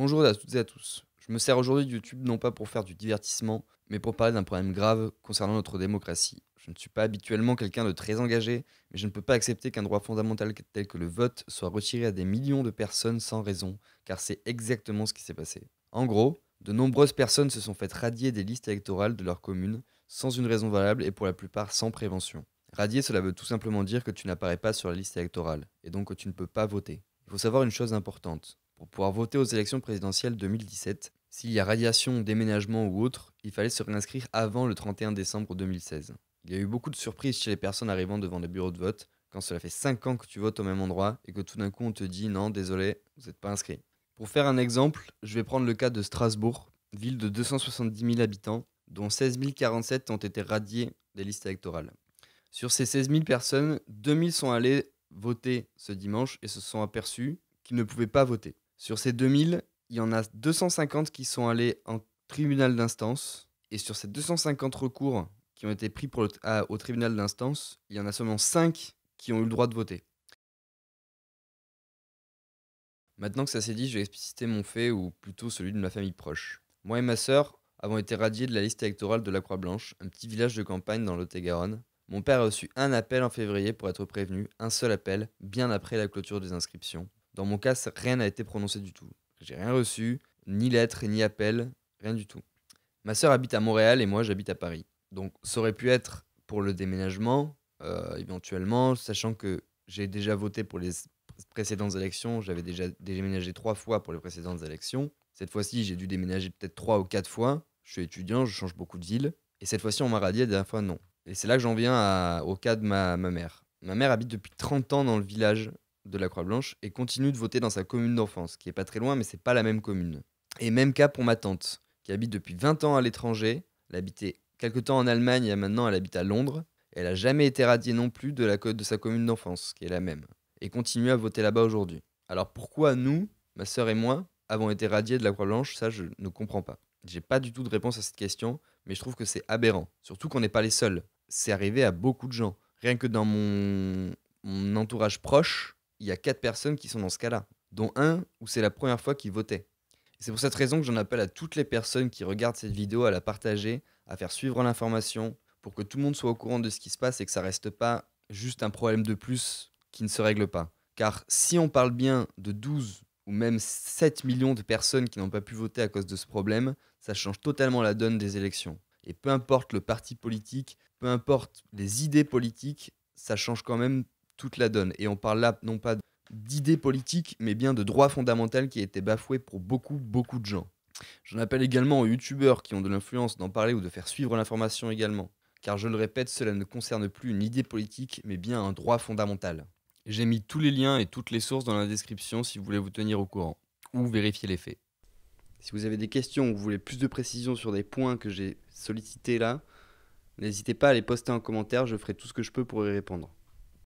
Bonjour à toutes et à tous. Je me sers aujourd'hui de YouTube non pas pour faire du divertissement, mais pour parler d'un problème grave concernant notre démocratie. Je ne suis pas habituellement quelqu'un de très engagé, mais je ne peux pas accepter qu'un droit fondamental tel que le vote soit retiré à des millions de personnes sans raison, car c'est exactement ce qui s'est passé. En gros, de nombreuses personnes se sont faites radier des listes électorales de leur commune, sans une raison valable et pour la plupart sans prévention. Radier, cela veut tout simplement dire que tu n'apparais pas sur la liste électorale, et donc que tu ne peux pas voter. Il faut savoir une chose importante. Pour pouvoir voter aux élections présidentielles 2017, s'il y a radiation, déménagement ou autre, il fallait se réinscrire avant le 31 décembre 2016. Il y a eu beaucoup de surprises chez les personnes arrivant devant les bureaux de vote, quand cela fait 5 ans que tu votes au même endroit et que tout d'un coup on te dit non, désolé, vous n'êtes pas inscrit. Pour faire un exemple, je vais prendre le cas de Strasbourg, ville de 270 000 habitants, dont 16 047 ont été radiés des listes électorales. Sur ces 16 000 personnes, 2 000 sont allés voter ce dimanche et se sont aperçus qu'ils ne pouvaient pas voter. Sur ces 2000, il y en a 250 qui sont allés en tribunal d'instance. Et sur ces 250 recours qui ont été pris au tribunal d'instance, il y en a seulement 5 qui ont eu le droit de voter. Maintenant que ça s'est dit, je vais expliciter mon fait, ou plutôt celui de ma famille proche. Moi et ma sœur avons été radiés de la liste électorale de la Croix-Blanche, un petit village de campagne dans l'Ot-et-Garonne. Mon père a reçu un appel en février pour être prévenu, un seul appel, bien après la clôture des inscriptions. Dans mon cas, rien n'a été prononcé du tout. J'ai rien reçu, ni lettre, ni appel, rien du tout. Ma sœur habite à Montréal et moi j'habite à Paris. Donc ça aurait pu être pour le déménagement, euh, éventuellement, sachant que j'ai déjà voté pour les précédentes élections, j'avais déjà déménagé trois fois pour les précédentes élections. Cette fois-ci, j'ai dû déménager peut-être trois ou quatre fois. Je suis étudiant, je change beaucoup de ville. Et cette fois-ci, on m'a radié, la dernière fois, non. Et c'est là que j'en viens au cas de ma, ma mère. Ma mère habite depuis 30 ans dans le village de la Croix-Blanche et continue de voter dans sa commune d'enfance, qui est pas très loin, mais c'est pas la même commune. Et même cas pour ma tante, qui habite depuis 20 ans à l'étranger. Elle habitait quelque temps en Allemagne et maintenant elle habite à Londres. elle a jamais été radiée non plus de, la de sa commune d'enfance, qui est la même, et continue à voter là-bas aujourd'hui. Alors pourquoi nous, ma sœur et moi, avons été radiés de la Croix-Blanche Ça, je ne comprends pas. J'ai pas du tout de réponse à cette question, mais je trouve que c'est aberrant. Surtout qu'on n'est pas les seuls. C'est arrivé à beaucoup de gens. Rien que dans mon, mon entourage proche, il y a quatre personnes qui sont dans ce cas-là, dont un où c'est la première fois qu'ils votaient. C'est pour cette raison que j'en appelle à toutes les personnes qui regardent cette vidéo à la partager, à faire suivre l'information, pour que tout le monde soit au courant de ce qui se passe et que ça reste pas juste un problème de plus qui ne se règle pas. Car si on parle bien de 12 ou même 7 millions de personnes qui n'ont pas pu voter à cause de ce problème, ça change totalement la donne des élections. Et peu importe le parti politique, peu importe les idées politiques, ça change quand même toute la donne. Et on parle là non pas d'idées politiques, mais bien de droits fondamentaux qui été bafoués pour beaucoup, beaucoup de gens. J'en appelle également aux youtubeurs qui ont de l'influence d'en parler ou de faire suivre l'information également. Car je le répète, cela ne concerne plus une idée politique, mais bien un droit fondamental. J'ai mis tous les liens et toutes les sources dans la description si vous voulez vous tenir au courant ou vérifier les faits. Si vous avez des questions ou vous voulez plus de précisions sur des points que j'ai sollicités là, n'hésitez pas à les poster en commentaire, je ferai tout ce que je peux pour y répondre.